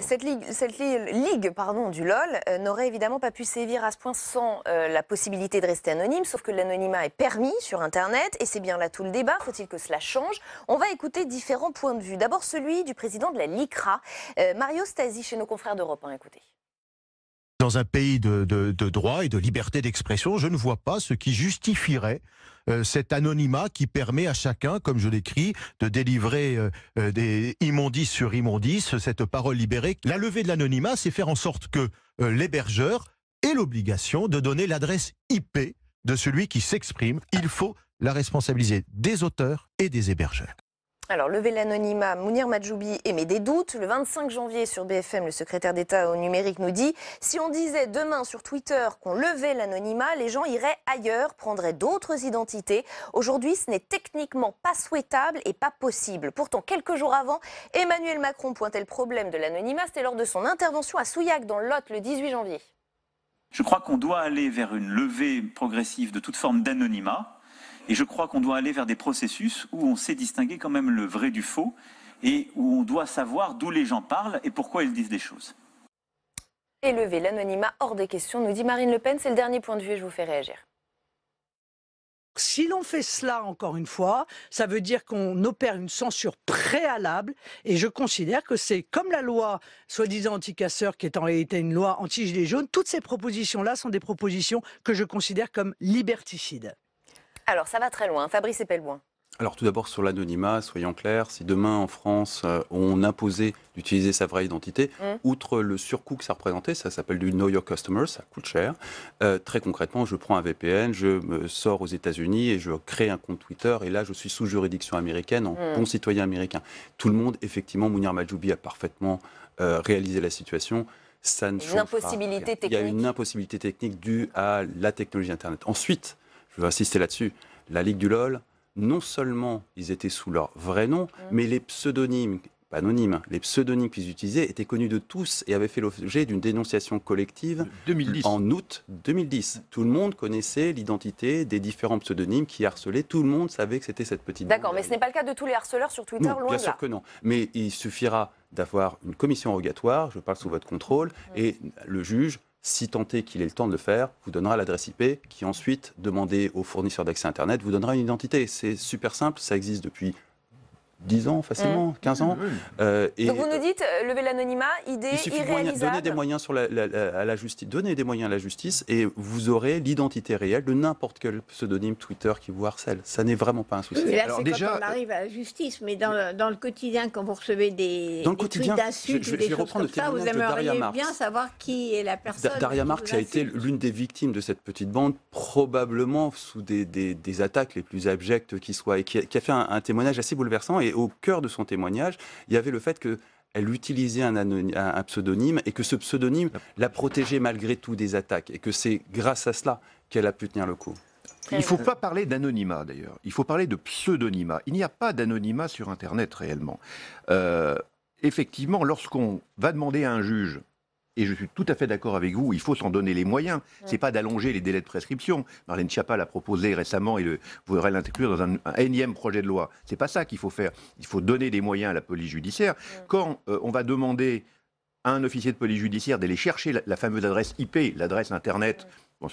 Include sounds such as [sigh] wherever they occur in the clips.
Cette ligue, cette ligue pardon, du LOL euh, n'aurait évidemment pas pu sévir à ce point sans euh, la possibilité de rester anonyme, sauf que l'anonymat est permis sur Internet, et c'est bien là tout le débat, faut-il que cela change On va écouter différents points de vue. D'abord celui du président de la LICRA, euh, Mario Stasi, chez nos confrères d'Europe 1, dans un pays de, droit et de liberté d'expression, je ne vois pas ce qui justifierait euh, cet anonymat qui permet à chacun, comme je l'écris, de délivrer euh, euh, des immondices sur immondices, cette parole libérée. La levée de l'anonymat, c'est faire en sorte que l'hébergeur ait l'obligation de donner l'adresse IP de celui qui s'exprime. Il faut la responsabiliser des auteurs et des hébergeurs. Alors, lever l'anonymat, Mounir Majoubi émet des doutes. Le 25 janvier, sur BFM, le secrétaire d'État au numérique nous dit Si on disait demain sur Twitter qu'on levait l'anonymat, les gens iraient ailleurs, prendraient d'autres identités. Aujourd'hui, ce n'est techniquement pas souhaitable et pas possible. Pourtant, quelques jours avant, Emmanuel Macron pointait le problème de l'anonymat. C'était lors de son intervention à Souillac, dans lot le 18 janvier. Je crois qu'on doit aller vers une levée progressive de toute forme d'anonymat et je crois qu'on doit aller vers des processus où on sait distinguer quand même le vrai du faux et où on doit savoir d'où les gens parlent et pourquoi ils disent des choses. Élever l'anonymat hors des questions, nous dit Marine Le Pen, c'est le dernier point de vue et je vous fais réagir. Si l'on fait cela, encore une fois, ça veut dire qu'on opère une censure préalable. Et je considère que c'est comme la loi soi-disant anti-casseur, qui est en réalité une loi anti gilets jaunes. toutes ces propositions-là sont des propositions que je considère comme liberticides. Alors, ça va très loin. Fabrice Epelboin. Alors tout d'abord sur l'anonymat, soyons clairs, si demain en France euh, on imposait d'utiliser sa vraie identité, mm. outre le surcoût que ça représentait, ça s'appelle du Know Your Customer, ça coûte cher. Euh, très concrètement, je prends un VPN, je me sors aux États-Unis et je crée un compte Twitter et là je suis sous juridiction américaine en mm. bon citoyen américain. Tout le monde, effectivement, Mounir Majoubi a parfaitement euh, réalisé la situation. Ça ne une impossibilité technique. Il y a une impossibilité technique due à la technologie Internet. Ensuite, je veux insister là-dessus, la Ligue du LOL, non seulement ils étaient sous leur vrai nom, mais les pseudonymes, pas anonymes, hein, les pseudonymes qu'ils utilisaient étaient connus de tous et avaient fait l'objet d'une dénonciation collective en août 2010. Tout le monde connaissait l'identité des différents pseudonymes qui harcelaient, tout le monde savait que c'était cette petite... D'accord, mais ce n'est pas le cas de tous les harceleurs sur Twitter, loin bien sûr que non, mais il suffira d'avoir une commission rogatoire, je parle sous votre contrôle, et le juge si tenté qu'il ait le temps de le faire, vous donnera l'adresse IP qui ensuite, demandé au fournisseur d'accès Internet, vous donnera une identité. C'est super simple, ça existe depuis 10 ans facilement, 15 mmh. ans. Ah euh, et Donc vous nous dites, euh, lever l'anonymat, idée il irréalisable. De donner des moyens sur la, à la justice, donner des moyens à la justice et vous aurez l'identité réelle de n'importe quel pseudonyme Twitter qui vous harcèle. Ça n'est vraiment pas un souci. Alors, déjà, quand on euh, arrive à la justice, mais dans, le, dans le quotidien, quand vous recevez des, dans des tweets des choses comme ça, vous aimeriez bien savoir qui est la personne. Daria Marx a été l'une des victimes de cette petite bande, probablement sous des, des, des attaques les plus abjectes qui soient, et qui, a fait un, un témoignage assez bouleversant. Et et au cœur de son témoignage, il y avait le fait que elle utilisait un, un, pseudonyme et que ce pseudonyme la protégeait malgré tout des attaques et que c'est grâce à cela qu'elle a pu tenir le coup. Il ne faut euh, pas parler d'anonymat d'ailleurs, il faut parler de pseudonymat. Il n'y a pas d'anonymat sur Internet réellement. Euh, effectivement, lorsqu'on va demander à un juge et je suis tout à fait d'accord avec vous, il faut s'en donner les moyens. Ce n'est pas d'allonger les délais de prescription. Marlène Schiappa l'a proposé récemment et le, voudrait l'inclure dans un, énième projet de loi. Ce n'est pas ça qu'il faut faire. Il faut donner des moyens à la police judiciaire. Quand euh, on va demander à un officier de police judiciaire d'aller chercher la, fameuse adresse IP, l'adresse Internet mais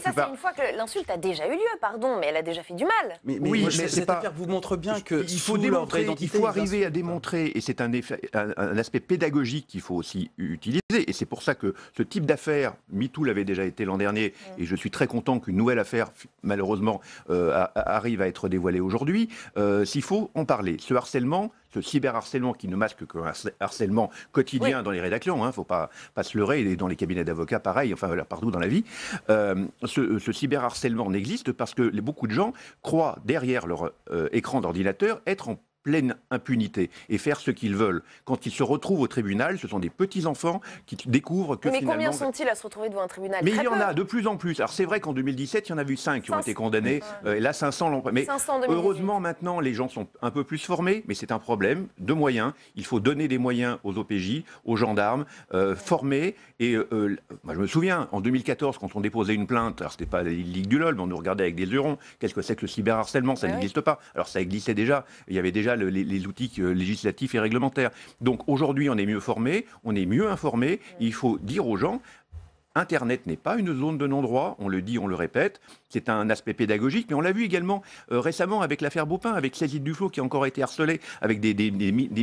ça, c'est une fois que l'insulte a déjà eu lieu, pardon, mais elle a déjà fait du mal. Mais, oui, mais cette affaire vous montre bien que il faut démontrer, il faut arriver à démontrer, et c'est un, aspect pédagogique qu'il faut aussi utiliser. Et c'est pour ça que ce type d'affaire, MeToo l'avait déjà été l'an dernier, mm. et je suis très content qu'une nouvelle affaire, malheureusement, euh, arrive à être dévoilée aujourd'hui. Euh, s'il faut en parler, ce harcèlement, ce cyberharcèlement qui ne masque qu'un harcèlement quotidien dans les rédactions, il hein, ne faut pas, pas se leurrer, et dans les cabinets d'avocats, pareil, enfin partout dans la vie. Euh, ce, ce, cyberharcèlement n'existe parce que beaucoup de gens croient derrière leur euh, écran d'ordinateur être en pleine impunité et faire ce qu'ils veulent. Quand ils se retrouvent au tribunal, ce sont des petits-enfants qui découvrent que mais finalement... Mais combien sont-ils à se retrouver devant un tribunal Mais il y en a de plus en plus. Alors c'est vrai qu'en 2017, il y en a eu 5 qui ont été condamnés. Euh, et là, 500 l'ont... Mais heureusement, maintenant, les gens sont un peu plus formés, mais c'est un problème de moyens. Il faut donner des moyens aux OPJ, aux gendarmes, formés, euh, former. Et euh, moi, je me souviens, en 2014, quand on déposait une plainte, alors c'était pas la Ligue du LOL, mais on nous regardait avec des hurons. Qu'est-ce que c'est que le cyberharcèlement Ça n'existe pas. Alors ça existait déjà. Il y avait déjà les, les, outils législatifs et réglementaires. Donc aujourd'hui, on est mieux formé, on est mieux informé. Il faut dire aux gens, Internet n'est pas une zone de non-droit, on le dit, on le répète, c'est un aspect pédagogique, mais on l'a vu également euh, récemment avec l'affaire Baupin, avec Cécile Duflo qui a encore été harcelé avec des, des,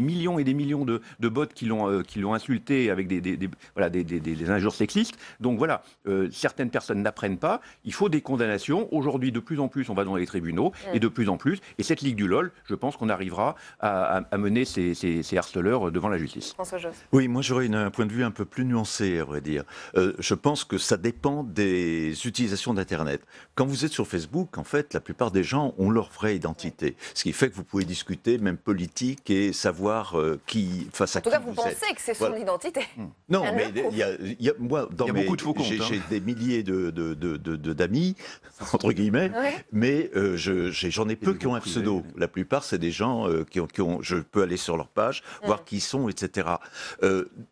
millions et des millions de, de qui l'ont euh, qui l'ont insulté, avec des, voilà, des, injures sexistes. Donc voilà, euh, certaines personnes n'apprennent pas, il faut des condamnations. Aujourd'hui, de plus en plus, on va dans les tribunaux, et de plus en plus, et cette Ligue du LOL, je pense qu'on arrivera à, à, mener ces, ces, harceleurs devant la justice. François oui, moi j'aurais un point de vue un peu plus nuancé, à vrai dire. je pense pense que ça dépend des utilisations d'Internet. Quand vous êtes sur Facebook, en fait, la plupart des gens ont leur vraie identité. Ce qui fait que vous pouvez discuter, même politique, et savoir euh, qui, face à qui. En tout cas, vous, pensez que c'est son identité. Hmm. Non, mais il y a, moi, dans beaucoup de faux J'ai hein. des milliers d'amis, de, de, [laughs] entre guillemets, mais euh, j'en ai, peu qui ont un pseudo. La plupart, c'est des gens euh, qui, ont, qui, ont, Je peux aller sur leur page, voir qui ils sont, etc.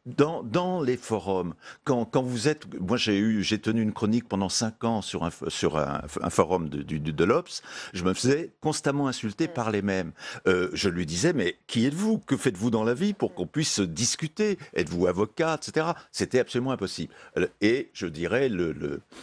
dans, dans les forums, quand, quand vous êtes moi, j'ai eu, j'ai tenu une chronique pendant cinq ans sur un, sur un, forum de, de, l'Obs. Je me faisais constamment insulter par les mêmes. Euh, je lui disais, mais qui êtes-vous Que faites-vous dans la vie pour qu'on puisse discuter Êtes-vous avocat, etc. C'était absolument impossible. Euh, et je dirais, le,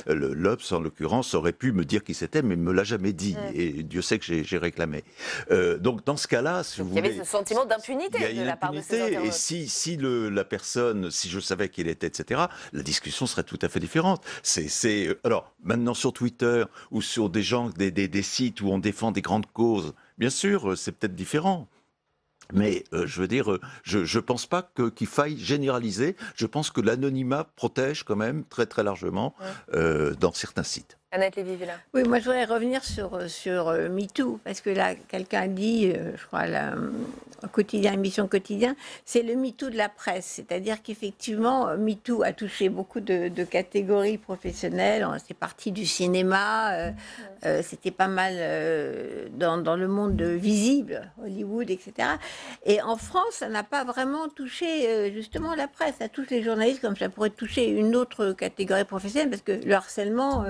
l'Obs, en l'occurrence, aurait pu me dire qui c'était, mais me l'a jamais dit. Et Dieu sait que j'ai, réclamé. Euh, donc, dans ce cas-là, si vous il y avait ce sentiment d'impunité de la part de ces Et si, si le, la personne, si je savais qui elle était, etc., la discussion serait tout à fait différente. C'est, euh, alors maintenant sur Twitter ou sur des gens, des, sites où on défend des grandes causes, bien sûr, euh, c'est peut-être différent. Mais euh, je veux dire, je ne pense pas qu'il faille généraliser. Je pense que l'anonymat protège quand même très très largement dans certains sites. Annette lévy Oui, moi je voudrais revenir sur, sur euh, MeToo, parce que là, quelqu'un a dit, euh, je crois, la, au quotidien, émission quotidien, c'est le MeToo de la presse. C'est-à-dire qu'effectivement, euh, MeToo a touché beaucoup de, catégories professionnelles. C'est parti du cinéma, c'était pas mal dans, dans, le monde visible, Hollywood, etc. Et en France, ça n'a pas vraiment touché justement la presse. À tous les journalistes comme ça pourrait toucher une autre catégorie professionnelle, parce que le harcèlement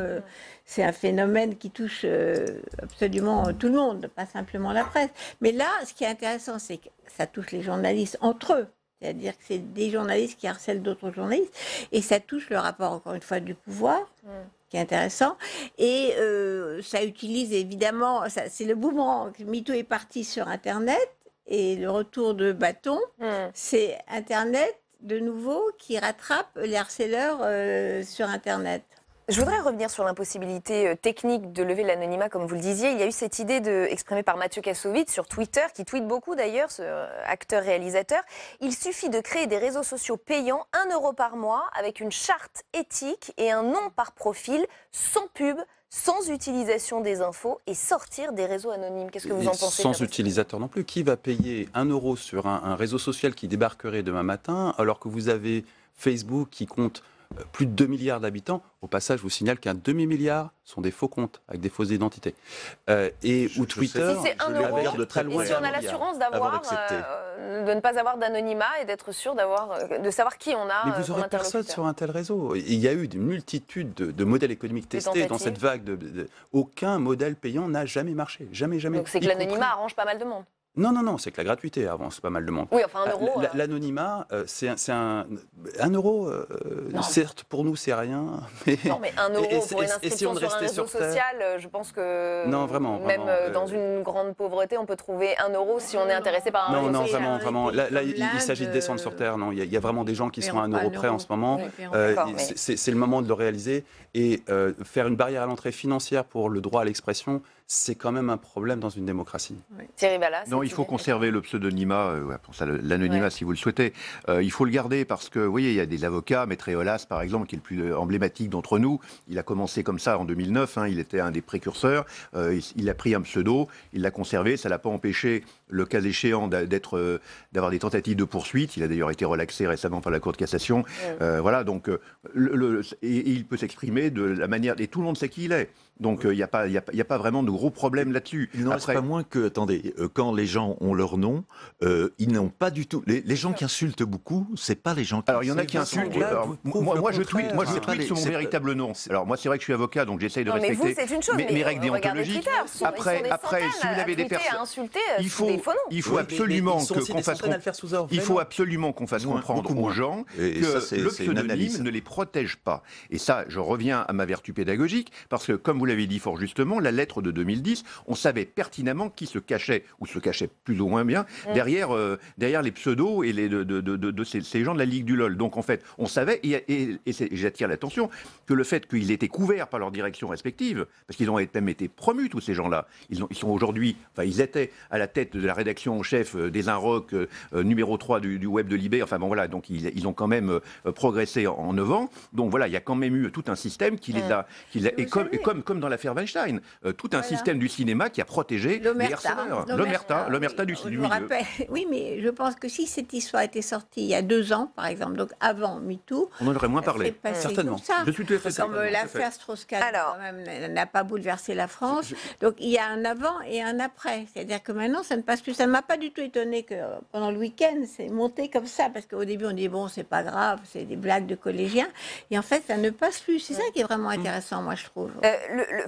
c'est un phénomène qui touche euh, absolument euh, tout le monde, pas simplement la presse. Mais là, ce qui est intéressant, c'est que ça touche les journalistes entre eux. C'est-à-dire que c'est des journalistes qui harcèlent d'autres journalistes. Et ça touche le rapport, encore une fois, du pouvoir. ce mm. qui est intéressant. Et euh, ça utilise évidemment, c'est le boomerang. Mito est parti sur Internet et le retour de bâton, mm. c'est Internet de nouveau qui rattrape les harceleurs sur Internet. Je voudrais revenir sur l'impossibilité euh, technique de lever l'anonymat, comme vous le disiez. Il y a eu cette idée exprimée par Mathieu Kassovitz sur Twitter, qui tweet beaucoup d'ailleurs, ce euh, acteur-réalisateur. Il suffit de créer des réseaux sociaux payants, 1 euro par mois, avec une charte éthique et un nom par profil, sans pub, sans utilisation des infos et sortir des réseaux anonymes. Qu'est-ce que vous en pensez Sans utilisateur non plus. Qui va payer 1 euro sur un réseau social qui débarquerait demain matin, alors que vous avez Facebook qui compte plus de 2 milliards d'habitants. Au passage, je vous signale qu'un demi-milliard sont des faux comptes avec des fausses identités. Euh, et je, Twitter, si c'est de très loin. si on a l'assurance euh, de ne pas avoir d'anonymat et d'être sûr euh, de savoir qui on a. Mais vous n'aurez personne sur un tel réseau. Il y a eu des multitudes de, modèles économiques testés dans cette vague. De, aucun modèle payant n'a jamais marché, jamais, jamais. Donc c'est que l'anonymat arrange pas mal de monde non, non, non, c'est que la gratuité avance pas mal de monde. Oui, enfin, un ah, euro. Euh. L'anonymat, euh, c'est un. Un euro, euh, certes, pour nous, c'est rien. [laughs] Mais... Non, mais un euro et, pour et, une si on sur un réseau sur social, je pense que. Non, vraiment. Même dans une grande pauvreté, on peut trouver un euro si on est intéressé par un Non, non, vraiment, vraiment. Là, il, s'agit de descendre sur terre. Non, il y, a, vraiment des gens qui sont à un euro près en ce moment. C'est le moment de le réaliser. Et faire une barrière à l'entrée financière pour le droit à l'expression, c'est quand même un problème dans une démocratie. Thierry Ballas, non, il faut conserver le pseudonymat, euh, pour ça l'anonymat si vous le souhaitez. Euh, il faut le garder parce que, vous voyez, il y a des avocats, Maître Eolas par exemple, qui est le plus euh, emblématique d'entre nous. Il a commencé comme ça en 2009, hein, il était un des précurseurs. il, a pris un pseudo, il l'a conservé, ça l'a pas empêché, le cas échéant, d'être, d'avoir des tentatives de poursuite. Il a d'ailleurs été relaxé récemment par la Cour de cassation. voilà, donc le, et, il peut s'exprimer de la manière et tout le monde sait qui il est. Donc il n'y a a pas vraiment de gros problème là-dessus. Il n'en reste pas moins que, attendez, euh, quand les gens ont leur nom, euh, ils n'ont pas du tout. Les, gens qui insultent beaucoup, c'est pas les gens qui. Alors il y en a qui insultent. moi, moi je tweet, moi je sur mon véritable nom. Alors moi c'est vrai que je suis avocat, donc j'essaye de respecter mais une chose, mes, règles déontologiques. Après, après, si vous avez des personnes, euh, il faut, il faut absolument qu'on fasse. Il faut absolument qu'on fasse comprendre aux gens que le pseudonyme ne les protège pas. Et ça, je reviens à ma vertu pédagogique parce que, comme vous l'avez dit fort justement, la lettre de 2010, on savait pertinemment qui se cachait, ou se cachait plus ou moins bien, mm. derrière, euh, derrière les pseudos et les, de, de, de, de ces, ces, gens de la Ligue du LOL. Donc en fait, on savait, et, j'attire l'attention, que le fait qu'ils étaient couverts par leurs directions respectives, parce qu'ils ont même été promus, tous ces gens-là, ils, ils sont aujourd'hui, enfin ils étaient à la tête de la rédaction en chef euh, des Inrock, euh, numéro 3 du, web de Libé, enfin bon voilà, donc ils, ils ont quand même progressé en, neuf 9 ans. Donc voilà, il y a quand même eu tout un système qui les a... et, comme, comme, comme dans l'affaire Weinstein, tout un système système du cinéma qui a protégé le Merta L'omerta, l'omerta du cinéma. Oui, mais je pense que si cette histoire était sortie il y a deux ans, par exemple, donc avant MeToo, on en aurait moins parlé. Certainement. Je suis tout à Comme euh, l'affaire Strauss-Kahn n'a pas bouleversé la France. Donc il y a un avant et un après. C'est-à-dire que maintenant, ça ne passe plus. Ça ne m'a pas du tout étonné que pendant le week-end, c'est monté comme ça. Parce qu'au début, on dit bon, c'est pas grave, c'est des blagues de collégiens. Et en fait, ça ne passe plus. C'est ça qui est vraiment intéressant, moi, je trouve. Euh,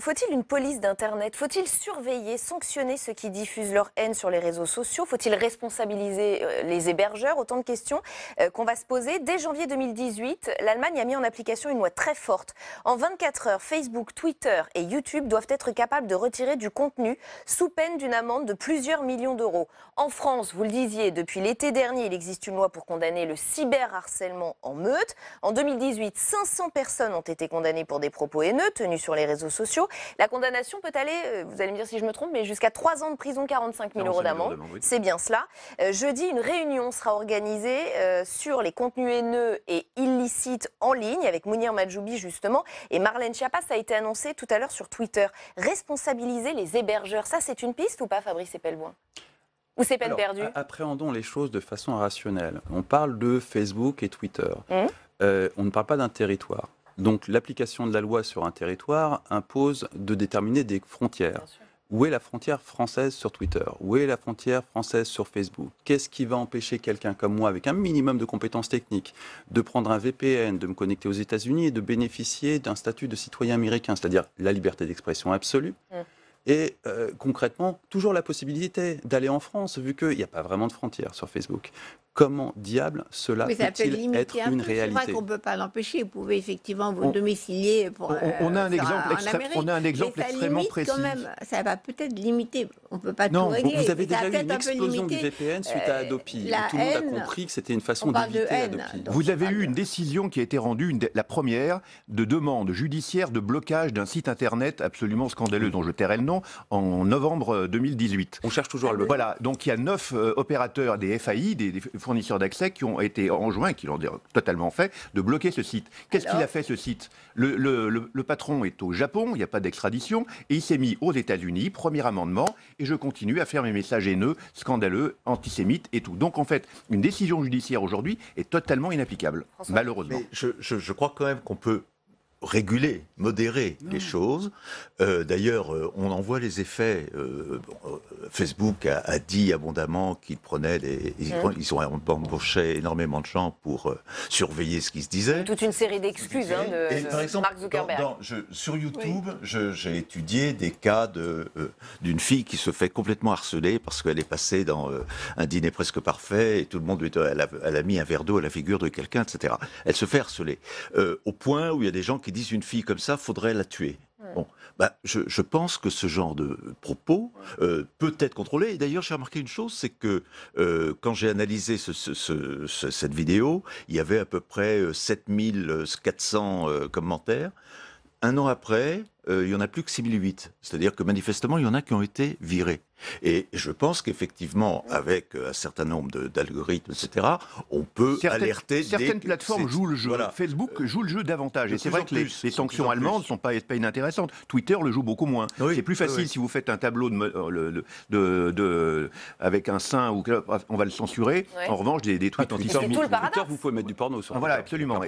faut-il une police d'Internet faut-il surveiller, sanctionner ceux qui diffusent leur haine sur les réseaux sociaux Faut-il responsabiliser euh, les hébergeurs Autant de questions euh, qu'on va se poser. Dès janvier 2018, l'Allemagne a mis en application une loi très forte. En 24 heures, Facebook, Twitter et YouTube doivent être capables de retirer du contenu sous peine d'une amende de plusieurs millions d'euros. En France, vous le disiez, depuis l'été dernier, il existe une loi pour condamner le cyberharcèlement en meute. En 2018, 500 personnes ont été condamnées pour des propos haineux tenus sur les réseaux sociaux. La condamnation peut aller euh, vous allez me dire si je me trompe, mais jusqu'à 3 ans de prison, 45 000 euros d'amende. C'est bien cela. Euh, jeudi, une réunion sera organisée euh, sur les contenus haineux et illicites en ligne avec Mounir Majoubi justement et Marlène Schiappa. Ça a été annoncé tout à l'heure sur Twitter. Responsabiliser les hébergeurs, ça c'est une piste ou pas, Fabrice Epelboin ou c'est peine Appréhendons les choses de façon rationnelle. On parle de Facebook et Twitter. Hum. on ne parle pas d'un territoire. Donc l'application de la loi sur un territoire impose de déterminer des frontières. Où est la frontière française sur Twitter Où est la frontière française sur Facebook Qu'est-ce qui va empêcher quelqu'un comme moi, avec un minimum de compétences techniques, de prendre un VPN, de me connecter aux États-Unis et de bénéficier d'un statut de citoyen américain, c'est-à-dire la liberté d'expression absolue mm. Et euh, concrètement, toujours la possibilité d'aller en France, vu qu'il n'y a pas vraiment de frontière sur Facebook. Comment diable cela peut-il être une réalité C'est vrai qu'on ne peut pas l'empêcher. Vous pouvez effectivement vous domicilier pour. On, a un exemple on a un euh, exemple extrêmement précis. ça va peut-être limiter. On ne peut pas tout régler. Vous avez déjà eu une explosion du VPN suite à euh, Adopi. tout le monde a compris que c'était une façon d'éviter Adopi. Vous avez eu une décision qui a été rendue, la première, de demande judiciaire de blocage d'un site internet absolument scandaleux, dont je tairai le nom, en novembre 2018. On cherche toujours à le Voilà, donc il y a neuf euh, opérateurs des FAI, des fournisseurs d'accès qui ont été enjoints, qui l'ont totalement fait, de bloquer ce site. Qu'est-ce qu'il a fait ce site le, patron est au Japon, il n'y a pas d'extradition, et il s'est mis aux États-Unis, premier amendement, et je continue à faire mes messages haineux, scandaleux, antisémites et tout. Donc en fait, une décision judiciaire aujourd'hui est totalement inapplicable, malheureusement. je crois quand même qu'on peut réguler, modérer les choses. Euh, d'ailleurs, euh, on en voit les effets. Euh, Facebook a, dit abondamment qu'ils prenait les, ils, ont embauché énormément de gens pour surveiller ce qui se disait. Toute une série d'excuses hein, de, Zuckerberg. sur YouTube, j'ai étudié des cas d'une fille qui se fait complètement harceler parce qu'elle est passée dans un dîner presque parfait et tout le monde lui elle a, a mis un verre d'eau à la figure de quelqu'un, etc. Elle se fait harceler au point où il y a des gens qui disent une fille comme ça, faudrait la tuer. Bon, bah, je, pense que ce genre de propos euh, peut être contrôlé. d'ailleurs, j'ai remarqué une chose, c'est que euh, quand j'ai analysé cette vidéo, il y avait à peu près 7400 euh, commentaires. Un an après, il n'y en a plus que 6008. C'est-à-dire que manifestement, il y en a qui ont été virés. Et je pense qu'effectivement, avec euh, un certain nombre d'algorithmes, etc., on peut alerter. Certaines plateformes jouent le jeu. Facebook joue le jeu davantage. et c'est vrai que les, sanctions allemandes ne sont pas, inintéressantes. Twitter le joue beaucoup moins. c'est plus facile si vous faites un tableau de, euh, de, avec un sein ou on va le censurer. En revanche, des, tweets anti Twitter, vous pouvez mettre du porno sur. voilà, absolument.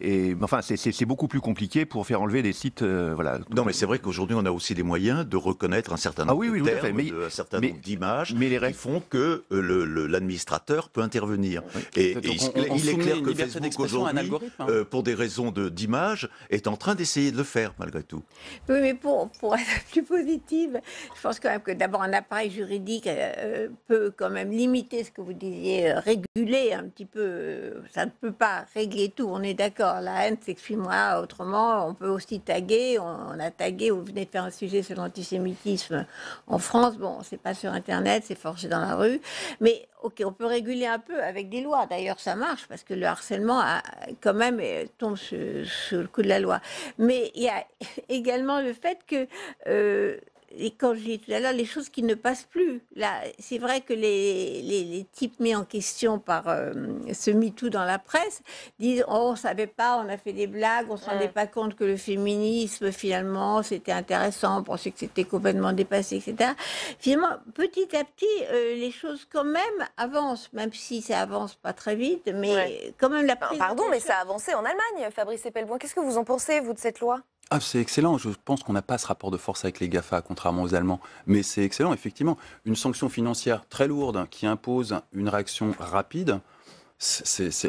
Et, enfin, c'est beaucoup plus compliqué pour faire enlever des sites. Euh, voilà. Non, mais c'est vrai qu'aujourd'hui, on a aussi des moyens de reconnaître un certain ah nombre oui, de certain nombre d'images qui font que euh, l'administrateur peut intervenir. Et, il, est clair que Facebook aujourd'hui, hein. euh, pour des raisons d'image, est en train d'essayer de le faire malgré tout. mais pour, pour être [laughs] plus positive, je pense quand même que d'abord un appareil juridique euh, peut quand même limiter ce que vous disiez, réguler un petit peu. Ça ne peut pas régler tout, on est d'accord. La haine s'exprimera autrement. On peut aussi taguer. On, on a tagué, vous venez de faire un sujet sur l'antisémitisme en France. Bon, c'est pas sur Internet, c'est forgé dans la rue. Mais ok, on peut réguler un peu avec des lois. D'ailleurs, ça marche parce que le harcèlement, a, quand même, euh, tombe sous, le coup de la loi. Mais il y a [laughs] également le fait que euh, et quand je dis tout à l'heure, les choses qui ne passent plus. Là, c'est vrai que les, types mis en question par euh, ce MeToo dans la presse disent oh, on ne savait pas, on a fait des blagues, on ne se rendait pas compte que le féminisme, finalement, c'était intéressant, on pensait que c'était complètement dépassé, etc. Finalement, petit à petit, euh, les choses, quand même, avancent, même si ça avance pas très vite, mais quand même la Pardon, mais ça a avancé en Allemagne, Fabrice Eppelboin. Qu'est-ce que vous en pensez, vous, de cette loi ah, c'est excellent. Je pense qu'on n'a pas ce rapport de force avec les GAFA, contrairement aux Allemands. Mais c'est excellent, effectivement. Une sanction financière très lourde qui impose une réaction rapide.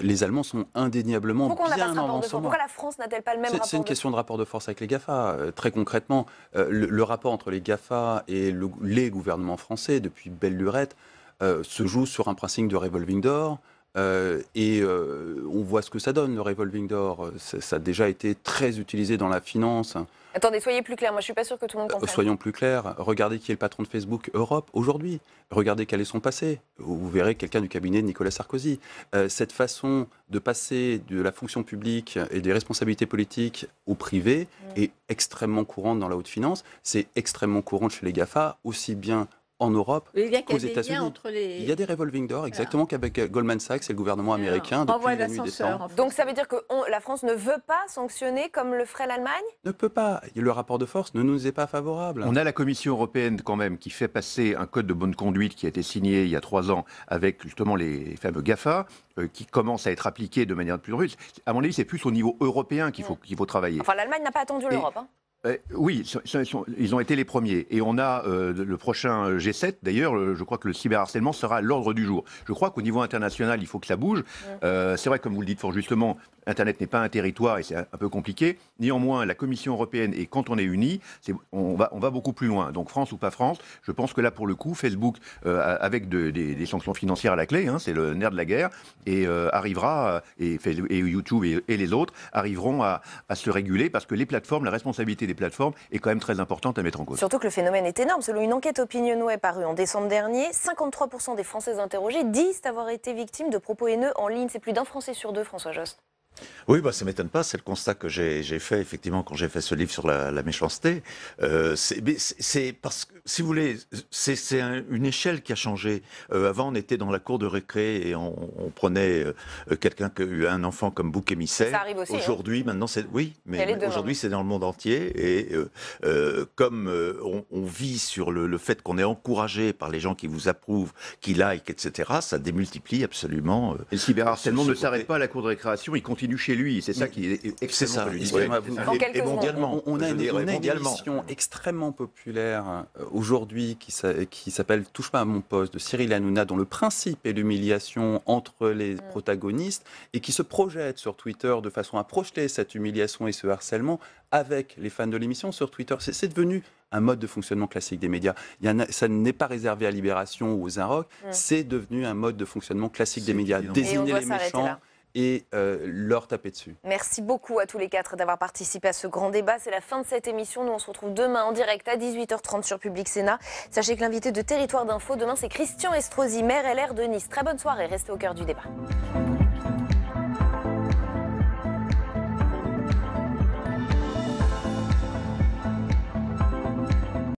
les Allemands sont indéniablement Pourquoi bien en Pourquoi la France n'a-t-elle pas le même rapport C'est une question de rapport de force avec les GAFA. Euh, très concrètement, euh, le, rapport entre les GAFA et les gouvernements français, depuis belle lurette, euh, se joue sur un principe de revolving door, euh, et euh, on voit ce que ça donne, le revolving door. Euh, ça a déjà été très utilisé dans la finance. Attendez, soyez plus clair. Moi, je suis pas sûr que tout le monde comprenne. soyons plus clairs. Regardez qui est le patron de Facebook Europe aujourd'hui. Regardez quel est son passé. Vous, verrez quelqu'un du cabinet de Nicolas Sarkozy. cette façon de passer de la fonction publique et des responsabilités politiques au privé mm. est extrêmement courante dans la haute finance. C'est extrêmement courant chez les GAFA, aussi bien en Europe aux y a États-Unis. Il y a des revolving doors, exactement, qu'avec euh, Goldman Sachs et le gouvernement américain Donc ça veut dire que la France ne veut pas sanctionner comme le ferait l'Allemagne Ne peut pas. Le rapport de force ne nous est pas favorable. On a la Commission européenne quand même qui fait passer un code de bonne conduite qui a été signé il y a trois ans avec justement les fameux GAFA euh, qui commence à être appliqué de manière plus russe. À mon avis, c'est plus au niveau européen qu'il faut, mm. qu'il faut travailler. Enfin, l'Allemagne n'a pas attendu l'Europe. Hein. Euh, oui, ils ont été les premiers. Et on a euh, le prochain G7, d'ailleurs, euh, je crois que le cyberharcèlement sera l'ordre du jour. Je crois qu'au niveau international, il faut que ça bouge. c'est vrai, comme vous le dites fort justement, Internet n'est pas un territoire et c'est un peu compliqué. Néanmoins, la Commission européenne, et quand on est unis, on va, on va beaucoup plus loin. Donc France ou pas France, je pense que là, pour le coup, Facebook, avec des, sanctions financières à la clé, hein, c'est le nerf de la guerre, et arrivera, et, et YouTube et, les autres, arriveront à, à se réguler parce que les plateformes, la responsabilité des plateforme est quand même très importante à mettre en cause. Surtout que le phénomène est énorme. Selon une enquête OpinionWay parue en décembre dernier, 53% des Français interrogés disent avoir été victimes de propos haineux en ligne. C'est plus d'un Français sur deux, François Jost. Oui, bah, ça ne m'étonne pas. C'est le constat que j'ai fait, effectivement, quand j'ai fait ce livre sur la, méchanceté. Euh, c'est parce que, si vous voulez, c'est une échelle qui a changé. Euh, avant, on était dans la cour de récré et on, on prenait a eu un enfant comme bouc émissaire. Ça arrive aussi. Hein. Aujourd'hui, maintenant, c'est. Oui, mais aujourd'hui, c'est dans le monde entier. Et euh, comme on, vit sur le, fait qu'on est encouragé par les gens qui vous approuvent, qui like, etc., ça démultiplie absolument. et le cyberharcèlement ne s'arrête pas à la cour de récréation, il continue chez lui. C'est ça qui est extrêmement mondialement. On a une émission extrêmement populaire euh, aujourd'hui qui s'appelle Touche pas à mon poste de Cyril Hanouna, dont le principe est l'humiliation entre les mm. protagonistes et qui se projette sur Twitter de façon à projeter cette humiliation et ce harcèlement avec les fans de l'émission sur Twitter. C'est devenu un mode de fonctionnement classique des médias. Il y a, ça n'est pas réservé à Libération ou aux Inrock, mm. c'est devenu un mode de fonctionnement classique des médias. Désigner les méchants, et euh, leur taper dessus. Merci beaucoup à tous les quatre d'avoir participé à ce grand débat. C'est la fin de cette émission. Nous, on se retrouve demain en direct à 18h30 sur Public Sénat. Sachez que l'invité de Territoire d'Info demain, c'est Christian Estrosi, maire LR de Nice. Très bonne soirée. Restez au cœur du débat.